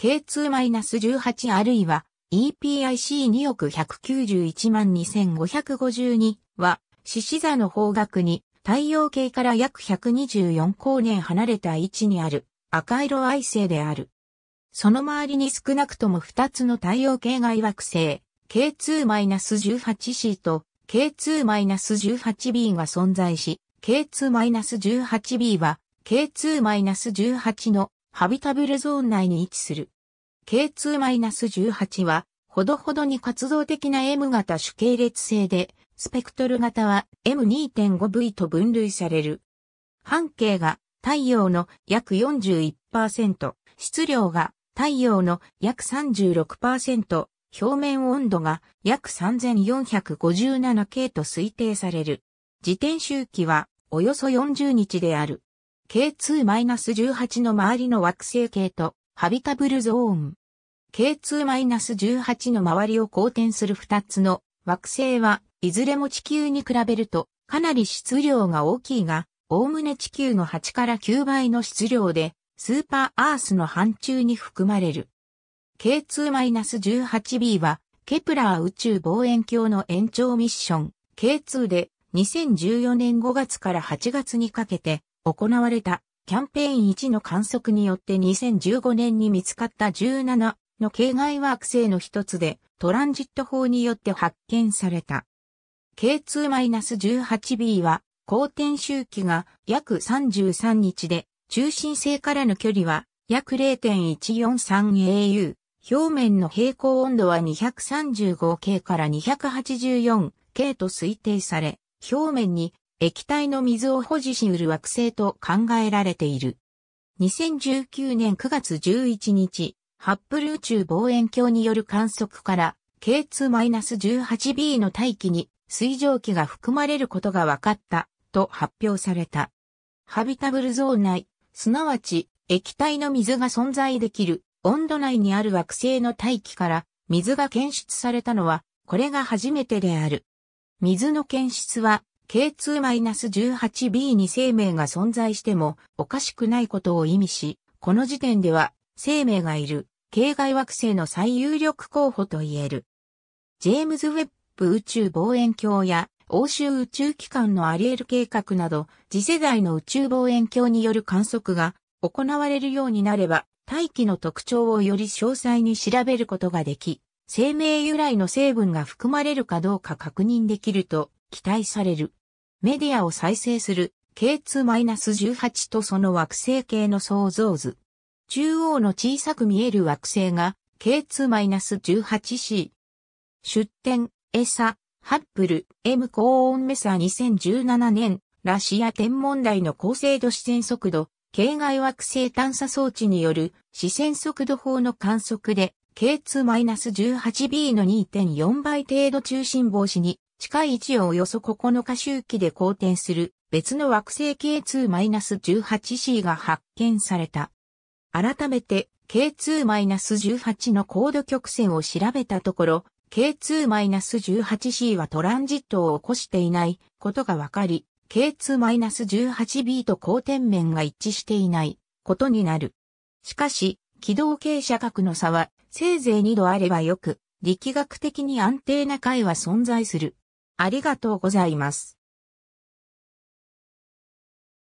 K2-18 あるいは EPIC2 億191万2552は獅子座の方角に太陽系から約124光年離れた位置にある赤色矮星である。その周りに少なくとも2つの太陽系外惑星 K2-18C と K2-18B が存在し、K2-18B は K2-18 のハビタブルゾーン内に位置する。K2-18 は、ほどほどに活動的な M 型主系列性で、スペクトル型は M2.5V と分類される。半径が太陽の約41%、質量が太陽の約36%、表面温度が約 3457K と推定される。自転周期はおよそ40日である。K2-18 の周りの惑星系とハビタブルゾーン。K2-18 の周りを公転する2つの惑星はいずれも地球に比べるとかなり質量が大きいが、おおむね地球の8から9倍の質量でスーパーアースの範疇に含まれる。K2-18b はケプラー宇宙望遠鏡の延長ミッション K2 で2014年5月から8月にかけて行われたキャンペーン1の観測によって2015年に見つかった17の系外惑星の一つでトランジット法によって発見された。K2-18b は公転周期が約33日で中心性からの距離は約 0.143au。表面の平行温度は 235K から 284K と推定され、表面に液体の水を保持しうる惑星と考えられている。2019年9月11日、ハッブル宇宙望遠鏡による観測から K2-18b の大気に水蒸気が含まれることが分かったと発表された。ハビタブルゾーン内、すなわち液体の水が存在できる温度内にある惑星の大気から水が検出されたのはこれが初めてである。水の検出は K2-18b に生命が存在してもおかしくないことを意味し、この時点では生命がいる系外惑星の最有力候補と言える。ジェームズ・ウェッブ宇宙望遠鏡や欧州宇宙機関のアリエル計画など次世代の宇宙望遠鏡による観測が行われるようになれば大気の特徴をより詳細に調べることができ、生命由来の成分が含まれるかどうか確認できると期待される。メディアを再生する K2-18 とその惑星系の創造図。中央の小さく見える惑星が K2-18C。出展、エサ、ハッブル、M 高温メサ2017年、ラシア天文台の高精度視線速度、系外惑星探査装置による視線速度法の観測で、K2-18B の2.4倍程度中心防止に近い位置をおよそ9日周期で公転する別の惑星 K2-18c が発見された。改めて K2-18 の高度曲線を調べたところ、K2-18c はトランジットを起こしていないことがわかり、K2-18b と交点面が一致していないことになる。しかし、軌道傾斜角の差はせいぜい2度あればよく、力学的に安定な解は存在する。ありがとうございます。